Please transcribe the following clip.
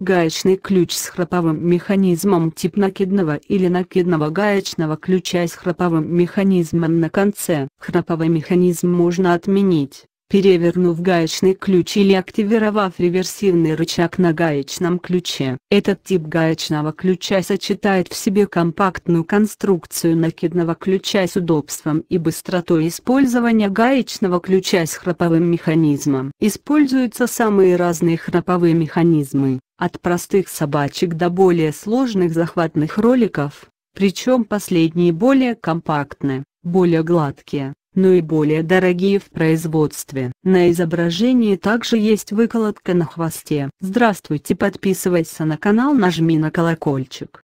Гаечный ключ с храповым механизмом тип накидного или накидного гаечного ключа с храповым механизмом на конце. Храповой механизм можно отменить, перевернув гаечный ключ или активировав реверсивный рычаг на гаечном ключе. Этот тип гаечного ключа сочетает в себе компактную конструкцию накидного ключа с удобством и быстротой использования гаечного ключа с храповым механизмом. Используются самые разные храповые механизмы, от простых собачек до более сложных захватных роликов, причем последние более компактны, более гладкие но и более дорогие в производстве. На изображении также есть выколотка на хвосте. Здравствуйте подписывайся на канал нажми на колокольчик.